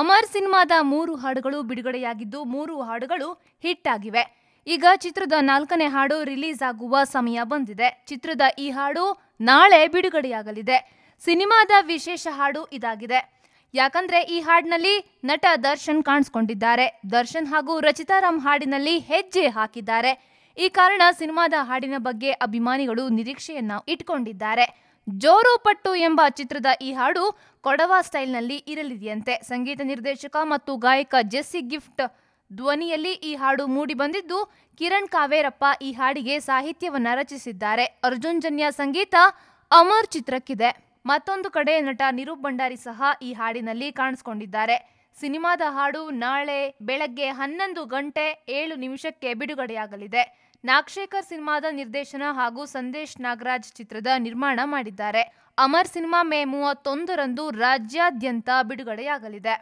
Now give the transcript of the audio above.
ಅಮರ್ ಸಿನಿಮಾದ ಮೂರು ಹಾಡುಗಳು ಬಿಡುಗಡೆಯಾಗಿದ್ದು ಮೂರು ಹಾಡುಗಳು ಹಿಟ್ ಆಗಿವೆ ಈಗ ಚಿತ್ರದ ನಾಲ್ಕನೇ ಹಾಡು ರಿಲೀಸ್ ಆಗುವ ಸಮಯ ಬಂದಿದೆ ಚಿತ್ರದ ಈ ಹಾಡು ನಾಳೆ ಬಿಡುಗಡೆಯಾಗಲಿದೆ ಸಿನಿಮಾದ ವಿಶೇಷ ಹಾಡು ಇದಾಗಿದೆ ಯಾಕಂದ್ರೆ ಈ ಹಾಡಿನಲ್ಲಿ ನಟ ದರ್ಶನ್ ಕಾಣಿಸ್ಕೊಂಡಿದ್ದಾರೆ ದರ್ಶನ್ ಹಾಗೂ ರಚಿತಾರಾಮ್ ಹಾಡಿನಲ್ಲಿ ಹೆಜ್ಜೆ ಹಾಕಿದ್ದಾರೆ ಈ ಕಾರಣ ಸಿನಿಮಾದ ಹಾಡಿನ ಬಗ್ಗೆ ಅಭಿಮಾನಿಗಳು ನಿರೀಕ್ಷೆಯನ್ನ ಇಟ್ಕೊಂಡಿದ್ದಾರೆ ಜೋರು ಪಟ್ಟು ಎಂಬ ಚಿತ್ರದ ಈ ಹಾಡು ಕೊಡವ ಸ್ಟೈಲ್ನಲ್ಲಿ ಇರಲಿದೆಯಂತೆ ಸಂಗೀತ ನಿರ್ದೇಶಕ ಮತ್ತು ಗಾಯಕ ಜೆಸ್ಸಿ ಗಿಫ್ಟ್ ಧ್ವನಿಯಲ್ಲಿ ಈ ಹಾಡು ಮೂಡಿಬಂದಿದ್ದು ಕಿರಣ್ ಕಾವೇರಪ್ಪ ಈ ಹಾಡಿಗೆ ಸಾಹಿತ್ಯವನ್ನು ರಚಿಸಿದ್ದಾರೆ ಅರ್ಜುನ್ ಜನ್ಯ ಸಂಗೀತ ಅಮರ್ ಚಿತ್ರಕ್ಕಿದೆ ಮತ್ತೊಂದು ಕಡೆ ನಟ ನಿರೂಪ್ ಭಂಡಾರಿ ಸಹ ಈ ಹಾಡಿನಲ್ಲಿ ಕಾಣಿಸ್ಕೊಂಡಿದ್ದಾರೆ ಸಿನಿಮಾದ ಹಾಡು ನಾಳೆ ಬೆಳಗ್ಗೆ ಹನ್ನೊಂದು ಗಂಟೆ ಏಳು ನಿಮಿಷಕ್ಕೆ ಬಿಡುಗಡೆಯಾಗಲಿದೆ ನಾಗಶೇಖರ್ ಸಿನಿಮಾದ ನಿರ್ದೇಶನ ಹಾಗೂ ಸಂದೇಶ್ ನಾಗರಾಜ್ ಚಿತ್ರದ ನಿರ್ಮಾಣ ಮಾಡಿದ್ದಾರೆ ಅಮರ್ ಸಿನಿಮಾ ಮೇ ಮೂವತ್ತೊಂದರಂದು ರಾಜ್ಯಾದ್ಯಂತ ಬಿಡುಗಡೆಯಾಗಲಿದೆ